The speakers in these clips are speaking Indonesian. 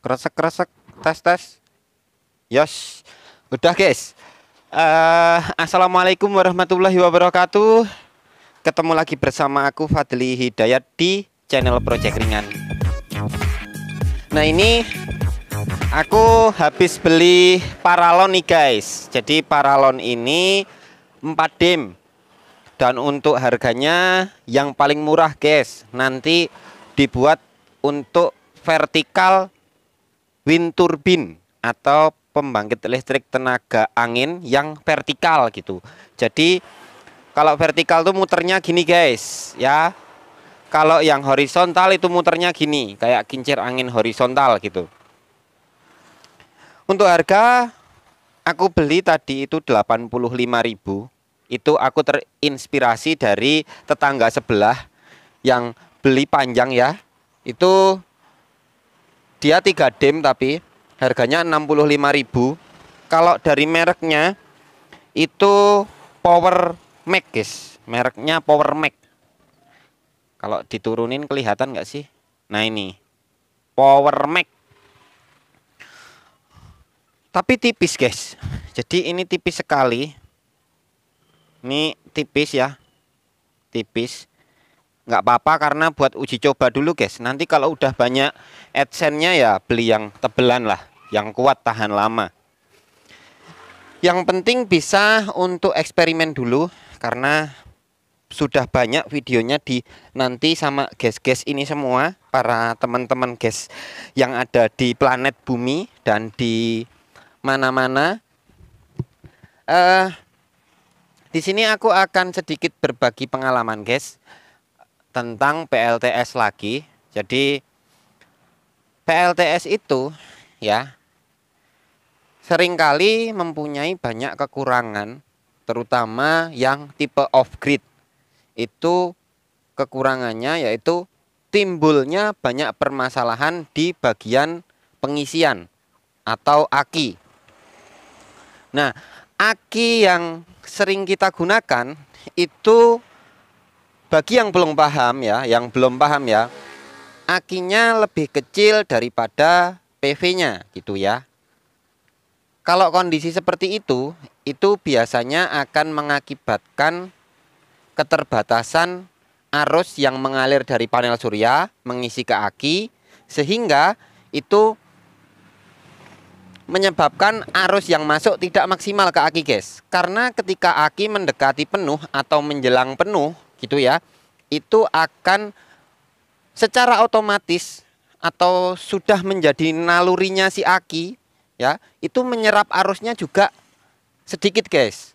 kresek kresek tes tes yos udah guys uh, assalamualaikum warahmatullahi wabarakatuh ketemu lagi bersama aku Fadli Hidayat di channel Project Ringan nah ini aku habis beli paralon nih guys jadi paralon ini 4 dim dan untuk harganya yang paling murah guys nanti dibuat untuk vertikal wind turbine atau pembangkit listrik tenaga angin yang vertikal gitu. Jadi kalau vertikal tuh muternya gini guys, ya. Kalau yang horizontal itu muternya gini, kayak kincir angin horizontal gitu. Untuk harga aku beli tadi itu 85.000. Itu aku terinspirasi dari tetangga sebelah yang beli panjang ya. Itu dia 3 dim tapi harganya 65.000. Kalau dari mereknya itu Power Mac, guys. Mereknya Power Mac. Kalau diturunin kelihatan nggak sih? Nah, ini. Power Mac. Tapi tipis, guys. Jadi ini tipis sekali. Ini tipis ya. Tipis nggak apa-apa karena buat uji coba dulu guys nanti kalau udah banyak adsense-nya ya beli yang tebelan lah yang kuat tahan lama yang penting bisa untuk eksperimen dulu karena sudah banyak videonya di nanti sama guys-guys ini semua para teman-teman guys yang ada di planet bumi dan di mana-mana eh -mana. uh, di sini aku akan sedikit berbagi pengalaman guys tentang PLTS lagi. Jadi PLTS itu ya seringkali mempunyai banyak kekurangan terutama yang tipe off grid. Itu kekurangannya yaitu timbulnya banyak permasalahan di bagian pengisian atau aki. Nah, aki yang sering kita gunakan itu bagi yang belum paham ya, yang belum paham ya, akinya lebih kecil daripada PV-nya gitu ya. Kalau kondisi seperti itu, itu biasanya akan mengakibatkan keterbatasan arus yang mengalir dari panel surya mengisi ke aki sehingga itu menyebabkan arus yang masuk tidak maksimal ke aki guys karena ketika aki mendekati penuh atau menjelang penuh gitu ya, itu akan secara otomatis atau sudah menjadi nalurinya si aki ya, itu menyerap arusnya juga sedikit guys.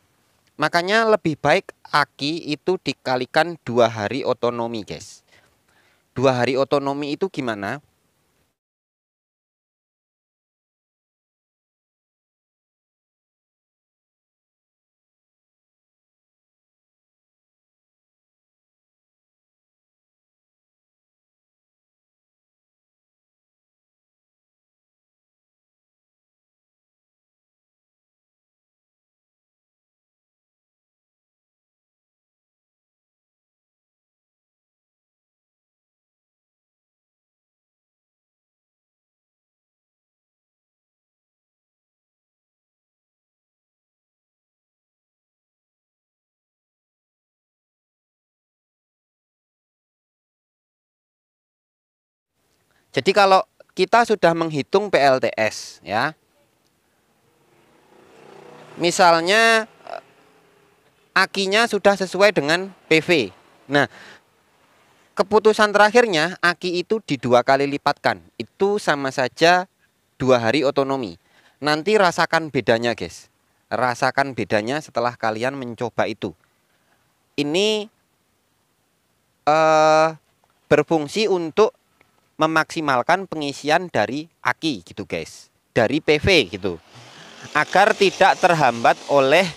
Makanya lebih baik aki itu dikalikan dua hari otonomi guys. Dua hari otonomi itu gimana? Jadi kalau kita sudah menghitung PLTS ya. Misalnya eh, akinya sudah sesuai dengan PV. Nah, keputusan terakhirnya aki itu di dua kali lipatkan. Itu sama saja dua hari otonomi. Nanti rasakan bedanya, guys. Rasakan bedanya setelah kalian mencoba itu. Ini eh, berfungsi untuk memaksimalkan pengisian dari aki gitu guys dari PV gitu agar tidak terhambat oleh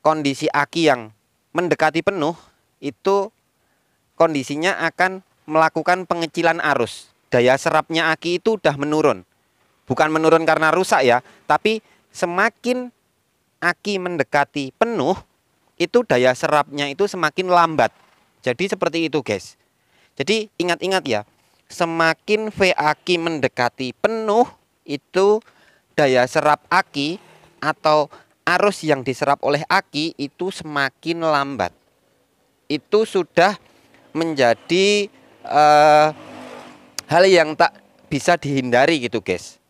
kondisi aki yang mendekati penuh itu kondisinya akan melakukan pengecilan arus daya serapnya aki itu udah menurun bukan menurun karena rusak ya tapi semakin aki mendekati penuh itu daya serapnya itu semakin lambat jadi seperti itu guys jadi ingat-ingat ya semakin V aki mendekati penuh itu daya serap aki atau arus yang diserap oleh aki itu semakin lambat. Itu sudah menjadi uh, hal yang tak bisa dihindari gitu guys.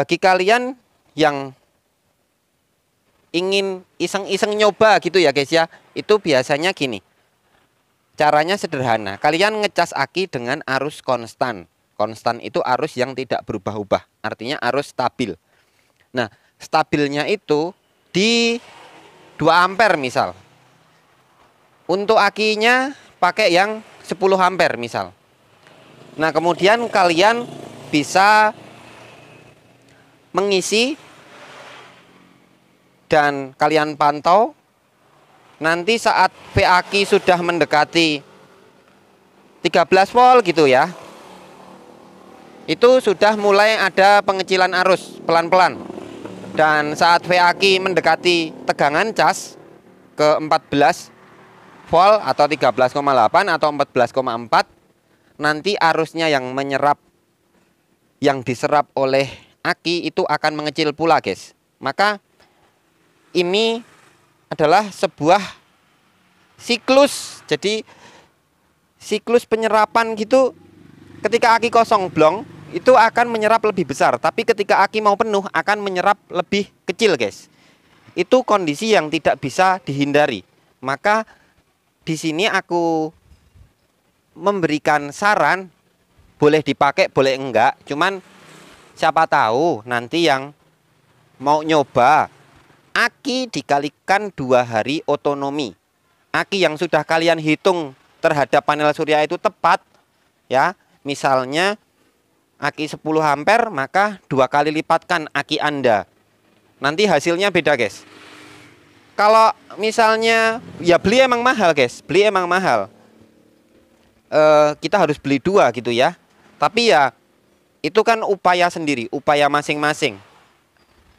bagi kalian yang ingin iseng-iseng nyoba gitu ya guys ya itu biasanya gini caranya sederhana kalian ngecas aki dengan arus konstan konstan itu arus yang tidak berubah-ubah artinya arus stabil nah stabilnya itu di 2 ampere misal untuk akinya pakai yang 10 ampere misal nah kemudian kalian bisa mengisi dan kalian pantau nanti saat VAQ sudah mendekati 13 volt gitu ya itu sudah mulai ada pengecilan arus pelan-pelan dan saat VAQ mendekati tegangan cas ke 14 volt atau 13,8 atau 14,4 nanti arusnya yang menyerap yang diserap oleh aki itu akan mengecil pula guys maka ini adalah sebuah siklus jadi siklus penyerapan gitu ketika aki kosong blong itu akan menyerap lebih besar tapi ketika aki mau penuh akan menyerap lebih kecil guys itu kondisi yang tidak bisa dihindari maka di sini aku memberikan saran boleh dipakai boleh enggak cuman Siapa tahu nanti yang mau nyoba aki dikalikan dua hari otonomi. Aki yang sudah kalian hitung terhadap panel surya itu tepat ya. Misalnya aki 10 ampere maka dua kali lipatkan aki Anda. Nanti hasilnya beda, guys. Kalau misalnya ya beli emang mahal, guys. Beli emang mahal. E, kita harus beli dua gitu ya. Tapi ya itu kan upaya sendiri, upaya masing-masing.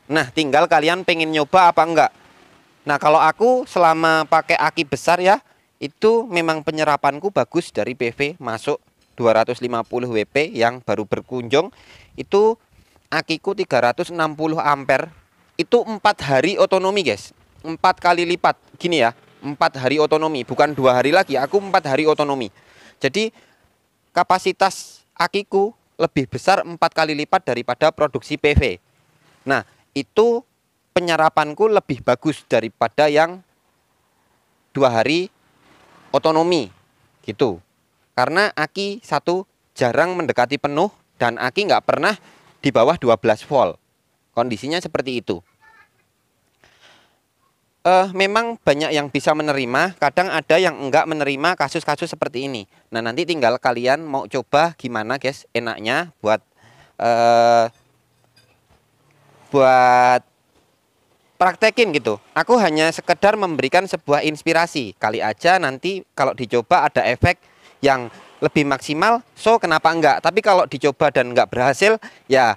Nah, tinggal kalian pengen nyoba apa enggak. Nah, kalau aku selama pakai aki besar ya, itu memang penyerapanku bagus dari PV masuk 250 WP yang baru berkunjung. Itu akiku 360 ampere. Itu 4 hari otonomi, guys. 4 kali lipat. Gini ya, 4 hari otonomi, bukan dua hari lagi. Aku 4 hari otonomi. Jadi kapasitas akiku lebih besar empat kali lipat daripada produksi PV. Nah, itu penyerapanku lebih bagus daripada yang dua hari otonomi gitu. Karena aki satu jarang mendekati penuh dan aki nggak pernah di bawah 12 volt. Kondisinya seperti itu uh, memang banyak yang bisa menerima, kadang ada yang enggak menerima kasus-kasus seperti ini. Nah, nanti tinggal kalian mau coba gimana, guys, enaknya buat uh, buat praktekin gitu. Aku hanya sekedar memberikan sebuah inspirasi. Kali aja nanti kalau dicoba ada efek yang lebih maksimal, so kenapa enggak? Tapi kalau dicoba dan enggak berhasil, ya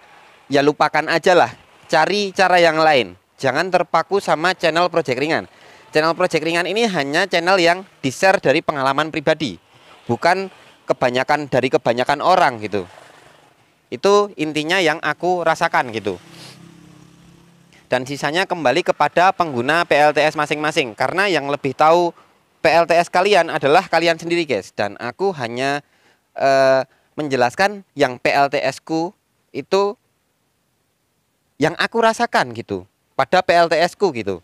ya lupakan aja lah. Cari cara yang lain. Jangan terpaku sama channel Project Ringan. Channel Project Ringan ini hanya channel yang di-share dari pengalaman pribadi, bukan kebanyakan dari kebanyakan orang gitu. Itu intinya yang aku rasakan gitu. Dan sisanya kembali kepada pengguna PLTS masing-masing karena yang lebih tahu PLTS kalian adalah kalian sendiri, guys. Dan aku hanya eh, menjelaskan yang PLTS ku itu yang aku rasakan gitu pada PLTS ku gitu.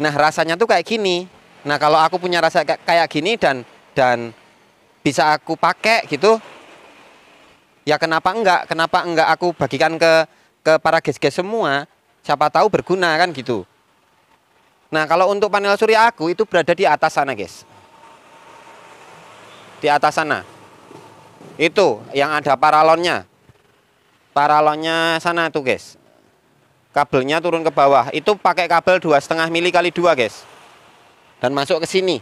Nah rasanya tuh kayak gini. Nah kalau aku punya rasa kayak gini dan dan bisa aku pakai gitu, ya kenapa enggak? Kenapa enggak aku bagikan ke ke para guys-guys semua? Siapa tahu berguna kan gitu. Nah kalau untuk panel surya aku itu berada di atas sana guys. Di atas sana. Itu yang ada paralonnya. Paralonnya sana tuh guys kabelnya turun ke bawah itu pakai kabel dua setengah mili kali dua guys dan masuk ke sini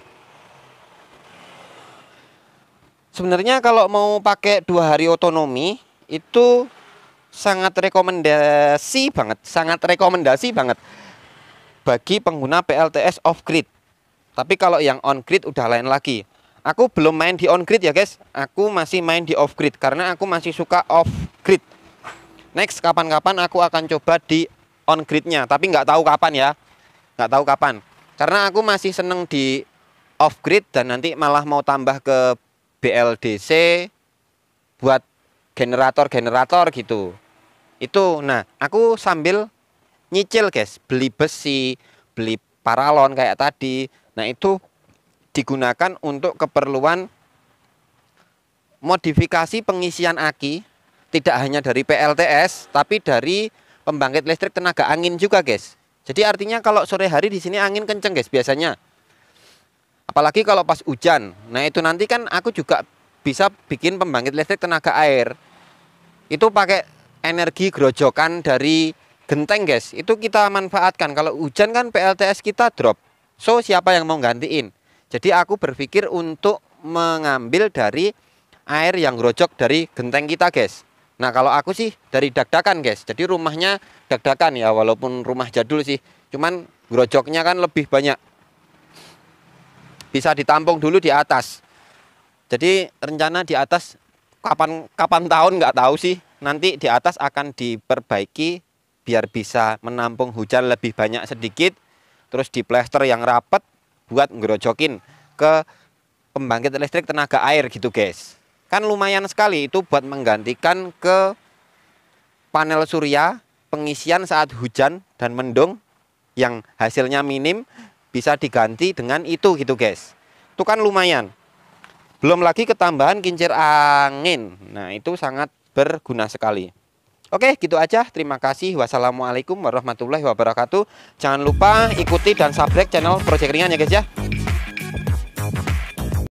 sebenarnya kalau mau pakai dua hari otonomi itu sangat rekomendasi banget sangat rekomendasi banget bagi pengguna PLTS off grid tapi kalau yang on grid udah lain lagi aku belum main di on grid ya guys aku masih main di off grid karena aku masih suka off grid next kapan-kapan aku akan coba di on gridnya tapi nggak tahu kapan ya nggak tahu kapan karena aku masih seneng di off grid dan nanti malah mau tambah ke BLDC buat generator-generator gitu itu nah aku sambil nyicil guys beli besi beli paralon kayak tadi nah itu digunakan untuk keperluan modifikasi pengisian aki tidak hanya dari PLTS tapi dari pembangkit listrik tenaga angin juga, guys. Jadi artinya kalau sore hari di sini angin kenceng, guys, biasanya. Apalagi kalau pas hujan. Nah, itu nanti kan aku juga bisa bikin pembangkit listrik tenaga air. Itu pakai energi grojokan dari genteng, guys. Itu kita manfaatkan. Kalau hujan kan PLTS kita drop. So, siapa yang mau gantiin? Jadi aku berpikir untuk mengambil dari air yang grojok dari genteng kita, guys. Nah kalau aku sih dari dagdakan guys, jadi rumahnya dagdakan ya walaupun rumah jadul sih, cuman grojoknya kan lebih banyak. Bisa ditampung dulu di atas. Jadi rencana di atas kapan kapan tahun nggak tahu sih. Nanti di atas akan diperbaiki biar bisa menampung hujan lebih banyak sedikit. Terus di diplester yang rapat buat ngerojokin ke pembangkit listrik tenaga air gitu guys. Kan lumayan sekali itu buat menggantikan ke panel surya pengisian saat hujan dan mendung yang hasilnya minim bisa diganti dengan itu gitu guys. Itu kan lumayan. Belum lagi ketambahan kincir angin. Nah itu sangat berguna sekali. Oke, gitu aja. Terima kasih. Wassalamualaikum warahmatullahi wabarakatuh. Jangan lupa ikuti dan subscribe channel Project Ringan ya guys ya.